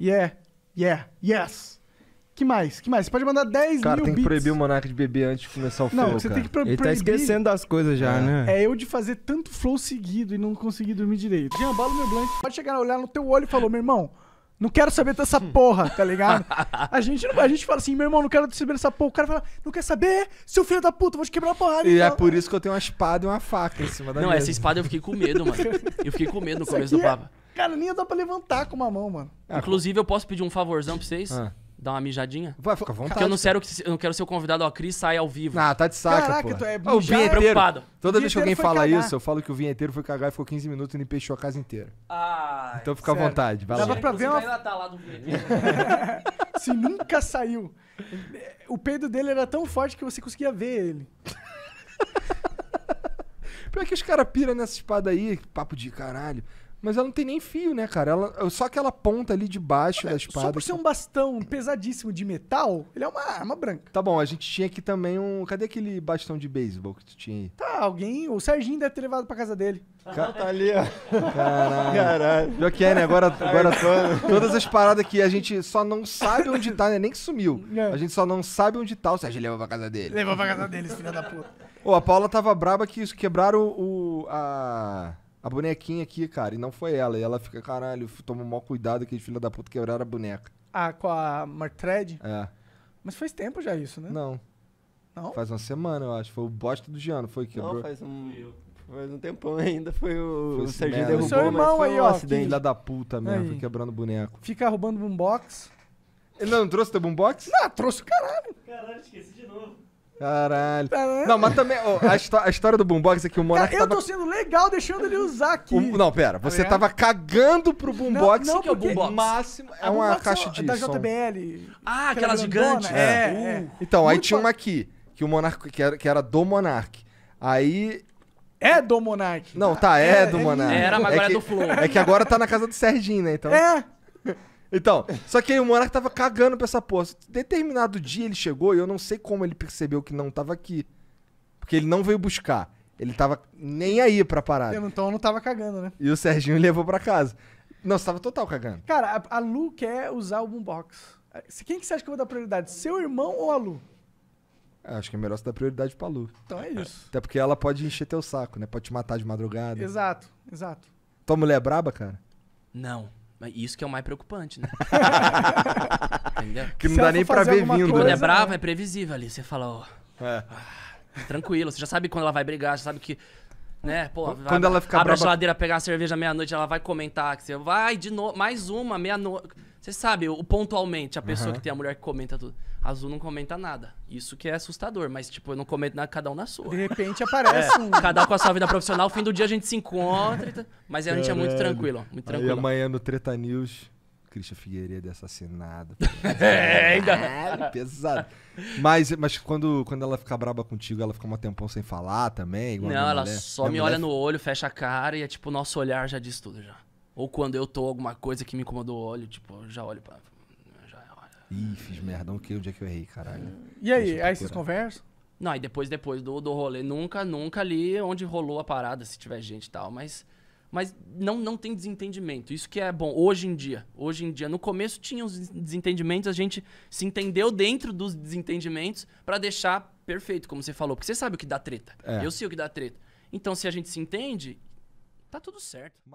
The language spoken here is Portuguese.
Yeah, yeah, yes. Que mais? Que mais? Você pode mandar 10 Cara, mil tem que proibir o monarca de beber antes de começar o flow, Não, você cara. tem que pro Ele tá esquecendo das coisas já, é. né? É eu de fazer tanto flow seguido e não conseguir dormir direito. Jean, bala meu blank. Pode chegar a olhar no teu olho e falar, meu irmão, não quero saber dessa porra, tá ligado? A gente, não, a gente fala assim, meu irmão, não quero saber dessa porra. O cara fala, não quer saber? Seu filho da puta, vou te quebrar a porrada. E então". é por isso que eu tenho uma espada e uma faca em cima da Não, mesa. essa espada eu fiquei com medo, mano. Eu fiquei com medo no começo do é papo. Cara, nem dá pra levantar com uma mão, mano. Ah, Inclusive, eu posso pedir um favorzão pra vocês? Ah. Dar uma mijadinha? Vai, fica à vontade. Porque eu não, quero, eu não quero ser o convidado, ó, Cris sai ao vivo. Ah, tá de saco Caraca, pô. tu é Ó, ah, o mijar- vinheteiro. Preocupado. Toda vez que alguém fala cagar. isso, eu falo que o vinheteiro foi cagar e ficou 15 minutos e ele peixou a casa inteira. Ah, Então fica à vontade, vai Dava lá. pra ver uma- Ela tá lá do Se nunca saiu. O peido dele era tão forte que você conseguia ver ele. Pior que os caras piram nessa espada aí, papo de caralho. Mas ela não tem nem fio, né, cara? Ela, só aquela ponta ali debaixo é, da espada. Só por ser assim. um bastão pesadíssimo de metal, ele é uma arma branca. Tá bom, a gente tinha aqui também um. Cadê aquele bastão de beisebol que tu tinha aí? Tá, alguém. O Serginho deve ter levado pra casa dele. Car... tá ali, ó. Caralho. Caralho. que é, né? Agora, agora todas as paradas que a gente só não sabe onde tá, né? Nem que sumiu. É. A gente só não sabe onde tá. O Sérgio levou pra casa dele. Levou pra casa dele, filha da puta. Ô, a Paula tava braba que quebraram o. o a a bonequinha aqui, cara, e não foi ela. E ela fica, caralho, toma o maior cuidado que os filhos da puta quebraram a boneca. Ah, com a Martred? É. Mas faz tempo já isso, né? Não. Não? Faz uma semana, eu acho. Foi o bosta do Giano, foi que quebrou. Não, faz um... Faz um tempão ainda, foi o, foi o Serginho derrubou, seu irmão foi aí, um ó, acidente. Filha da puta mesmo, aí. foi quebrando boneco. Fica roubando boombox. Ele não trouxe teu boombox? Não, trouxe o caralho. Caralho, esqueci de novo. Caralho. Não, mas também a, a, história do boombox é que o Monark Cara, tava... eu tô sendo legal deixando ele usar aqui. O, não, pera. Tá você tava cagando pro boombox. Não, não que é o boombox? Máximo, é uma é caixa de é da som. JBL. Ah, aquela gigante. É. é. Uh. É. Então, Muito aí tinha uma aqui, que, o Monark, que, era, que era do Monark. Aí é do Monark. Não, tá, é, é do Monark. Era, mas agora é, que, é do Flow. É que agora tá na casa do Serginho, né? Então... É. Então, só que aí o Monark tava cagando pra essa porra. Determinado dia ele chegou e eu não sei como ele percebeu que não tava aqui. Porque ele não veio buscar. Ele tava nem aí pra parar Então não tava cagando, né? E o Serginho levou pra casa. Nossa, tava total cagando. Cara, a, a Lu quer usar o boombox. Quem que você acha que eu vou dar prioridade? Seu irmão ou a Lu? É, acho que é melhor você dar prioridade pra Lu. Então é isso. Até porque ela pode encher teu saco, né? Pode te matar de madrugada. Exato, exato. Tua mulher é braba, cara? Não. Mas isso que é o mais preocupante, né? Entendeu? Que não se dá nem pra ver vindo. Coisa, Quando é brava, né? é previsível ali. Você fala, ó. Oh, é. ah, tranquilo, você já sabe quando ela vai brigar, já sabe que. Né, pô, quando vai, ela ficar abre brava... a geladeira, pegar a cerveja meia-noite, ela vai comentar que você vai de novo, mais uma, meia-noite. Você sabe, o, pontualmente, a pessoa uhum. que tem a mulher que comenta tudo. Azul não comenta nada. Isso que é assustador, mas, tipo, eu não comento nada, cada um na sua. De repente aparece é, um. Cada um com a sua vida profissional, fim do dia a gente se encontra. Tá- mas a gente é muito tranquilo, muito tranquilo. Aí amanhã no Treta News. Cristian Figueiredo é assassinado. é, ainda. É, pesado. Mas, mas quando, quando ela fica braba contigo, ela fica um tempão sem falar também? não, ela mulher. só Minha me mulher... olha no olho, fecha a cara e é tipo, nosso olhar já diz tudo já. Ou quando eu tô alguma coisa que me incomodou, olho, tipo, eu já olho pra. Já olho. Ih, fiz não que o dia que eu errei, caralho. E aí, aí vocês conversam? Não, e depois, depois do, do rolê. Nunca, nunca ali onde rolou a parada, se tiver gente e tal, mas. Mas não, não tem desentendimento. Isso que é bom hoje em dia. Hoje em dia, no começo tinha uns desentendimentos, a gente se entendeu dentro dos desentendimentos para deixar perfeito, como você falou, porque você sabe o que dá treta. É. Eu sei o que dá treta. Então, se a gente se entende, tá tudo certo.